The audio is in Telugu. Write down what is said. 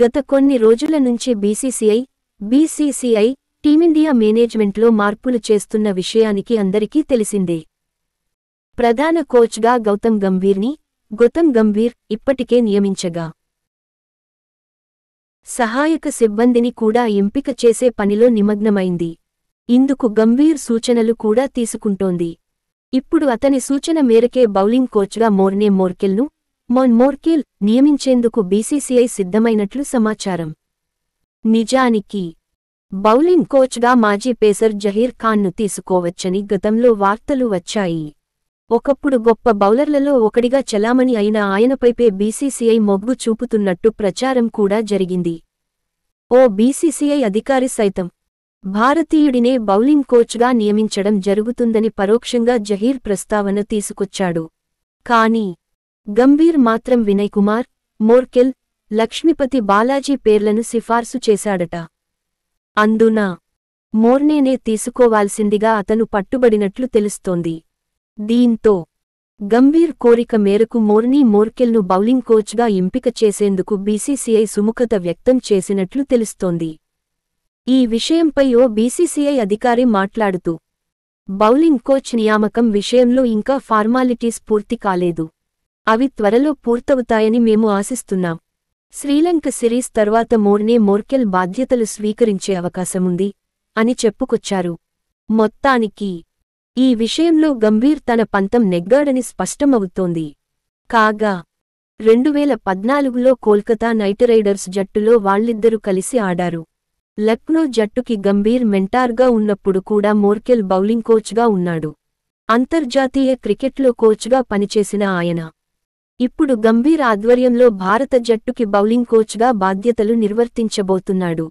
గత కొన్ని రోజుల నుంచి బీసీసీఐ బీసీసీఐ టీమిండియా మేనేజ్మెంట్లో మార్పులు చేస్తున్న విషయానికి అందరికీ తెలిసిందే ప్రధాన కోచ్గా గౌతమ్ గంభీర్ని గౌతమ్ గంభీర్ ఇప్పటికే నియమించగా సహాయక సిబ్బందిని కూడా ఎంపిక చేసే పనిలో నిమగ్నమైంది ఇందుకు గంభీర్ సూచనలు కూడా తీసుకుంటోంది ఇప్పుడు అతని సూచన మేరకే బౌలింగ్ కోచ్గా మోర్నే మోర్కెల్ను మోన్ మోర్కిల్ నియమించేందుకు బీసీసీఐ సిద్ధమైనట్లు సమాచారం నిజానికి బౌలింగ్ కోచ్గా మాజీ పేసర్ జహీర్ ఖాన్ను తీసుకోవచ్చని గతంలో వార్తలు వచ్చాయి ఒకప్పుడు గొప్ప బౌలర్లలో ఒకడిగా చలామణి అయిన ఆయనపైపే బీసీసీఐ మొగ్గు చూపుతున్నట్టు ప్రచారం కూడా జరిగింది ఓ బీసీసీఐ అధికారి సైతం భారతీయుడినే బౌలింగ్ కోచ్గా నియమించడం జరుగుతుందని పరోక్షంగా జహీర్ ప్రస్తావన తీసుకొచ్చాడు కానీ గంభీర్ మాత్రం వినయ్ కుమార్ మోర్కెల్ లక్ష్మీపతి బాలాజీ పేర్లను సిఫార్సు చేశాడట అందున మోర్నేనే తీసుకోవాల్సిందిగా అతను పట్టుబడినట్లు తెలుస్తోంది దీంతో గంభీర్ కోరిక మేరకు మోర్నీ మోర్కెల్ను బౌలింగ్ కోచ్గా ఎంపిక చేసేందుకు బీసీసీఐ సుముఖత వ్యక్తం చేసినట్లు తెలుస్తోంది ఈ విషయంపై ఓ బీసీసీఐ అధికారి మాట్లాడుతూ బౌలింగ్ కోచ్ నియామకం విషయంలో ఇంకా ఫార్మాలిటీస్ పూర్తి కాలేదు అవి త్వరలో పూర్తవుతాయని మేము ఆశిస్తున్నాం శ్రీలంక సిరీస్ తర్వాత మోర్నే మోర్కెల్ బాధ్యతలు స్వీకరించే అవకాశముంది అని చెప్పుకొచ్చారు మొత్తానికి ఈ విషయంలో గంభీర్ తన పంతం నెగ్గాడని స్పష్టమవుతోంది కాగా రెండువేల పద్నాలుగులో కోల్కతా నైట్ రైడర్స్ జట్టులో వాళ్ళిద్దరూ కలిసి ఆడారు లక్నో జట్టుకి గంభీర్ మెంటార్గా ఉన్నప్పుడు కూడా మోర్కెల్ బౌలింగ్ కోచ్గా ఉన్నాడు అంతర్జాతీయ క్రికెట్లో కోచ్గా పనిచేసిన ఆయన ఇప్పుడు గంభీర్ ఆధ్వర్యంలో భారత జట్టుకి బౌలింగ్ కోచ్గా బాధ్యతలు నిర్వర్తించబోతున్నాడు